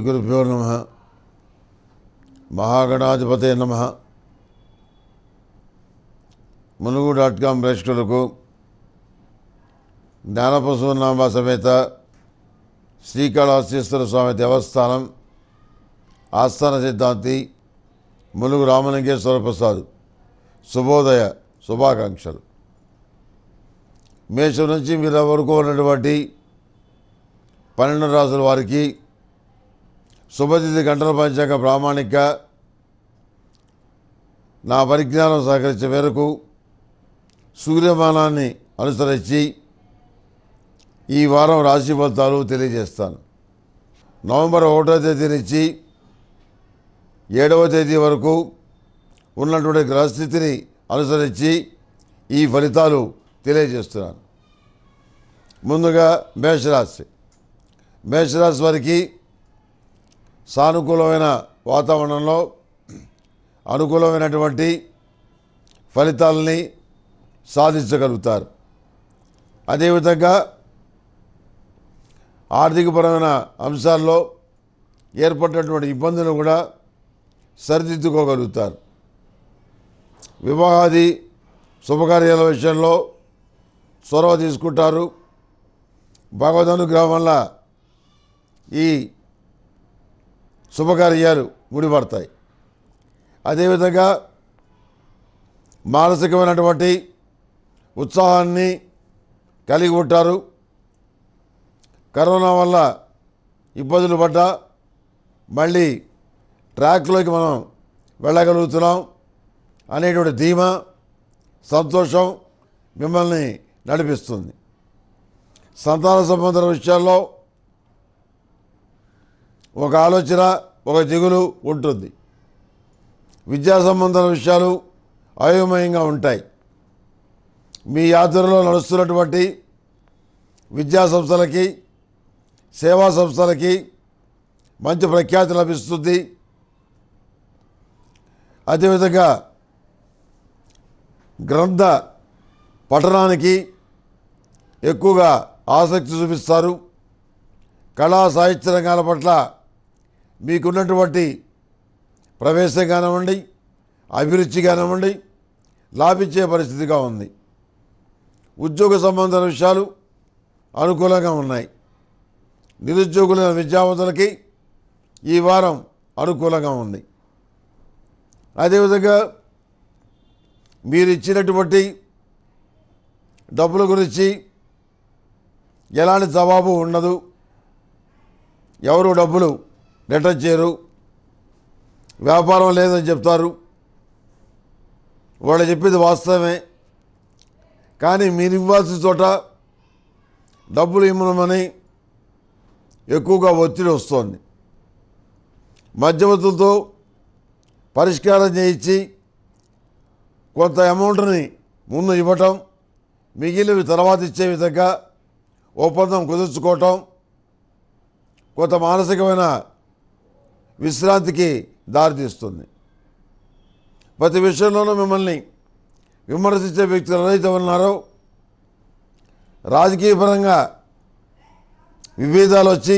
శ్రీగురుభ్యో నమ మహాగణాధిపతే నమ మునుగు డాట్ కామ్ ప్రేక్షకులకు జ్ఞానపశునామ సమేత శ్రీకాళహస్తీశ్వర స్వామి దేవస్థానం ఆస్థాన సిద్ధాంతి మునుగు రామలింగేశ్వర ప్రసాద్ శుభోదయ శుభాకాంక్షలు మేషం నుంచి మీరు వరకు ఉన్నటువంటి పన్నెండు రాసుల వారికి శుభతిథి గంటల పంచాక ప్రామాణిక నా పరిజ్ఞానం సహకరించే మేరకు సూర్యమానాన్ని అనుసరించి ఈ వారం రాశి ఫలితాలు తెలియజేస్తాను నవంబర్ ఒకటవ తేదీ నుంచి ఏడవ తేదీ వరకు ఉన్నటువంటి గ్రహస్థితిని అనుసరించి ఈ ఫలితాలు తెలియజేస్తున్నాను ముందుగా మేషరాశి మేషరాశి వారికి సానుకూలమైన వాతావరణంలో అనుకూలమైనటువంటి ఫలితాలని సాధించగలుగుతారు అదేవిధంగా ఆర్థికపరమైన అంశాల్లో ఏర్పడినటువంటి ఇబ్బందులు కూడా సరిదిద్దుకోగలుగుతారు వివాహాది శుభకార్యాల విషయంలో చొరవ తీసుకుంటారు భగవద్ అనుగ్రహం వల్ల ఈ శుభకార్యాలు ముడిపడతాయి అదేవిధంగా మానసికమైనటువంటి ఉత్సాహాన్ని కలిగి ఉంటారు కరోనా వల్ల ఇబ్బందులు పడ్డా మళ్ళీ ట్రాక్లోకి మనం వెళ్ళగలుగుతున్నాం అనేటువంటి ధీమా సంతోషం మిమ్మల్ని నడిపిస్తుంది సంతాన సంబంధ విషయాల్లో ఒక ఆలోచన ఒక దిగులు ఉంటుంది విద్యా సంబంధం విషయాలు అయోమయంగా ఉంటాయి మీ యాత్రలో నడుస్తున్నటువంటి విద్యా సంస్థలకి సేవా సంస్థలకి మంచి ప్రఖ్యాతి లభిస్తుంది అదేవిధంగా గ్రంథ పఠనానికి ఎక్కువగా ఆసక్తి చూపిస్తారు కళా సాహిత్య రంగాల పట్ల మీకున్నటువంటి ప్రవేశం కానివ్వండి అభిరుచి కానివ్వండి లాభించే పరిస్థితిగా ఉంది ఉద్యోగ సంబంధమైన విషయాలు అనుకూలంగా ఉన్నాయి నిరుద్యోగుల విద్యావంతులకి ఈ వారం అనుకూలంగా ఉంది అదేవిధంగా మీరు ఇచ్చినటువంటి డబ్బుల గురించి ఎలాంటి జవాబు ఉండదు ఎవరు డబ్బులు లెటర్ చేయరు వ్యాపారం లేదని చెప్తారు వాళ్ళు చెప్పింది వాస్తవమే కానీ మీరు ఇవ్వాల్సిన చోట డబ్బులు ఇమ్మనమని ఎక్కువగా ఒత్తిడి వస్తోంది మధ్యవర్తులతో పరిష్కారం చేయించి కొంత అమౌంట్ని ముందు ఇవ్వటం మిగిలినవి తర్వాత ఇచ్చే విధంగా ఒప్పందం కుదుర్చుకోవటం కొంత మానసికమైన విశ్రాంతికి దారితీస్తుంది ప్రతి విషయంలోనూ మిమ్మల్ని విమర్శించే వ్యక్తులు ఎవరైతే ఉన్నారో రాజకీయపరంగా విభేదాలు వచ్చి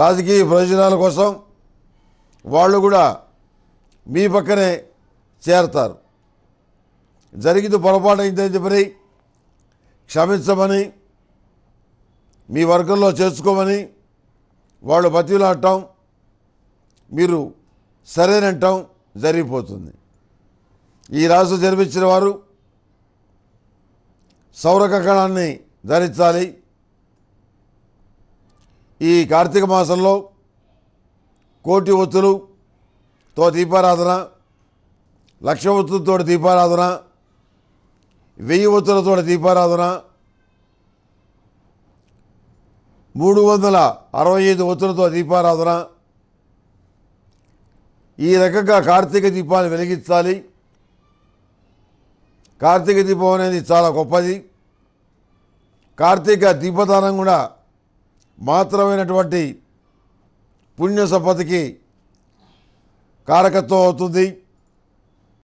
రాజకీయ ప్రయోజనాల కోసం వాళ్ళు కూడా మీ పక్కనే చేరతారు జరిగింది పొరపాటు అయిందని చెప్పి క్షమించమని మీ వర్గంలో చేర్చుకోమని వాళ్ళు బతిలాడటం మీరు సరేనంటాం జరిగిపోతుంది ఈ రాజు జన్మించిన వారు సౌరకకణాన్ని ధరించాలి ఈ కార్తీక మాసంలో కోటి ఒత్తులుతో దీపారాధన లక్ష ఒత్తులతో దీపారాధన వెయ్యి ఒత్తులతో దీపారాధన మూడు వందల అరవై ఐదు ఒత్తులతో దీపారాధన ఈ రకంగా కార్తీక దీపాన్ని వెలిగించాలి కార్తీక దీపం అనేది చాలా గొప్పది కార్తీక దీపదానం కూడా మాత్రమైనటువంటి పుణ్య సంపదకి కారకత్వం అవుతుంది